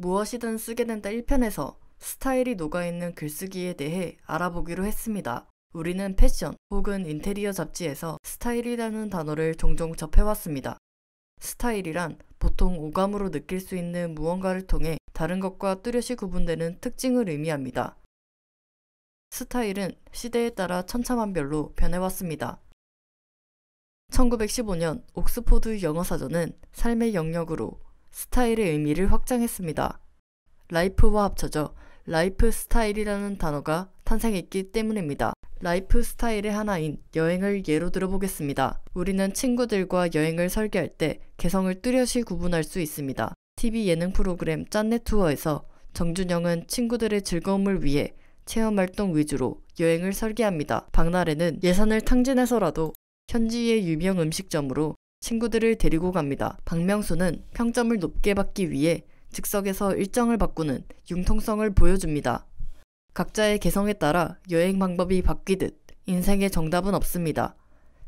무엇이든 쓰게 된다 1편에서 스타일이 녹아있는 글쓰기에 대해 알아보기로 했습니다. 우리는 패션 혹은 인테리어 잡지에서 스타일이라는 단어를 종종 접해왔습니다. 스타일이란 보통 오감으로 느낄 수 있는 무언가를 통해 다른 것과 뚜렷이 구분되는 특징을 의미합니다. 스타일은 시대에 따라 천차만별로 변해왔습니다. 1915년 옥스포드 영어사전은 삶의 영역으로 스타일의 의미를 확장했습니다. 라이프와 합쳐져 라이프 스타일이라는 단어가 탄생했기 때문입니다. 라이프 스타일의 하나인 여행을 예로 들어보겠습니다. 우리는 친구들과 여행을 설계할 때 개성을 뚜렷이 구분할 수 있습니다. TV 예능 프로그램 짠내 투어에서 정준영은 친구들의 즐거움을 위해 체험 활동 위주로 여행을 설계합니다. 박나래는 예산을 탕진해서라도 현지의 유명 음식점으로 친구들을 데리고 갑니다. 박명수는 평점을 높게 받기 위해 즉석에서 일정을 바꾸는 융통성을 보여줍니다. 각자의 개성에 따라 여행 방법이 바뀌듯 인생의 정답은 없습니다.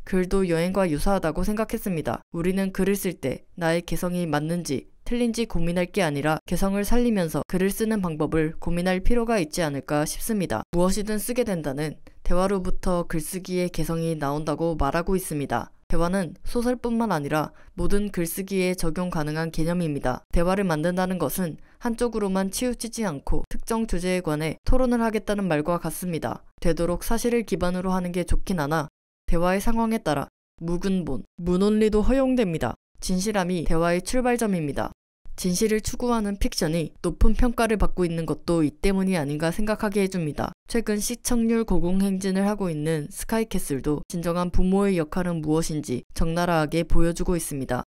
글도 여행과 유사하다고 생각했습니다. 우리는 글을 쓸 때 나의 개성이 맞는지 틀린지 고민할 게 아니라 개성을 살리면서 글을 쓰는 방법을 고민할 필요가 있지 않을까 싶습니다. 무엇이든 쓰게 된다는 대화로부터 글쓰기의 개성이 나온다고 말하고 있습니다. 대화는 소설뿐만 아니라 모든 글쓰기에 적용 가능한 개념입니다. 대화를 만든다는 것은 한쪽으로만 치우치지 않고 특정 주제에 관해 토론을 하겠다는 말과 같습니다. 되도록 사실을 기반으로 하는 게 좋긴 하나 대화의 상황에 따라 묵은본문논리도 허용됩니다. 진실함이 대화의 출발점입니다. 진실을 추구하는 픽션이 높은 평가를 받고 있는 것도 이 때문이 아닌가 생각하게 해줍니다. 최근 시청률 고공행진을 하고 있는 스카이캐슬도 진정한 부모의 역할은 무엇인지 적나라하게 보여주고 있습니다.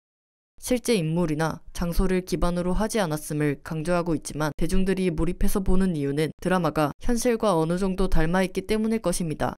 실제 인물이나 장소를 기반으로 하지 않았음을 강조하고 있지만 대중들이 몰입해서 보는 이유는 드라마가 현실과 어느 정도 닮아있기 때문일 것입니다.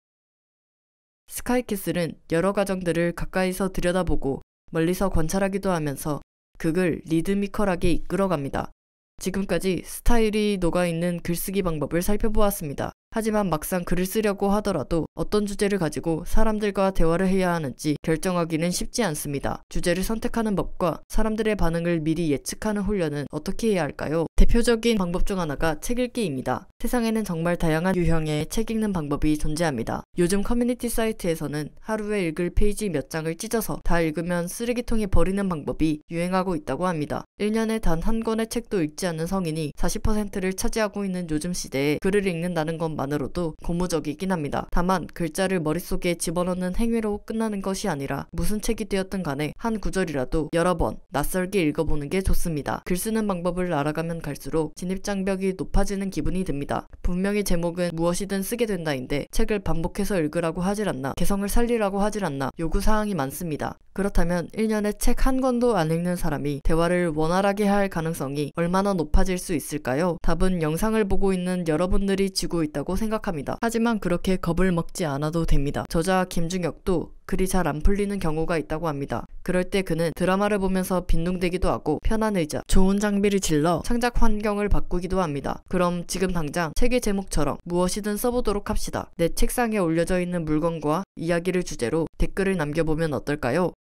스카이캐슬은 여러 가정들을 가까이서 들여다보고 멀리서 관찰하기도 하면서 극을 리드미컬하게 이끌어갑니다. 지금까지 스타일이 녹아있는 글쓰기 방법을 살펴보았습니다. 하지만 막상 글을 쓰려고 하더라도 어떤 주제를 가지고 사람들과 대화를 해야 하는지 결정하기는 쉽지 않습니다. 주제를 선택하는 법과 사람들의 반응을 미리 예측하는 훈련은 어떻게 해야 할까요? 대표적인 방법 중 하나가 책 읽기입니다. 세상에는 정말 다양한 유형의 책 읽는 방법이 존재합니다. 요즘 커뮤니티 사이트에서는 하루에 읽을 페이지 몇 장을 찢어서 다 읽으면 쓰레기통에 버리는 방법이 유행하고 있다고 합니다. 1년에 단 한 권의 책도 읽지 않는 성인이 40%를 차지하고 있는 요즘 시대에 글을 읽는다는 것만으로도 고무적이긴 합니다. 다만 글자를 머릿속에 집어넣는 행위로 끝나는 것이 아니라 무슨 책이 되었든 간에 한 구절이라도 여러 번 낯설게 읽어보는 게 좋습니다. 글 쓰는 방법을 알아가면 갈수록 진입장벽이 높아지는 기분이 듭니다. 분명히 제목은 무엇이든 쓰게 된다인데 책을 반복해 반복해서 읽으라고 하질 않나, 개성을 살리라고 하질 않나 요구사항이 많습니다. 그렇다면 1년에 책 한 권도 안 읽는 사람이 대화를 원활하게 할 가능성이 얼마나 높아질 수 있을까요? 답은 영상을 보고 있는 여러분들이 지고 있다고 생각합니다. 하지만 그렇게 겁을 먹지 않아도 됩니다. 저자 김중혁도 글이 잘 안 풀리는 경우가 있다고 합니다. 그럴 때 그는 드라마를 보면서 빈둥대기도 하고 편한 의자, 좋은 장비를 질러 창작 환경을 바꾸기도 합니다. 그럼 지금 당장 책의 제목처럼 무엇이든 써보도록 합시다. 내 책상에 올려져 있는 물건과 이야기를 주제로 댓글을 남겨보면 어떨까요?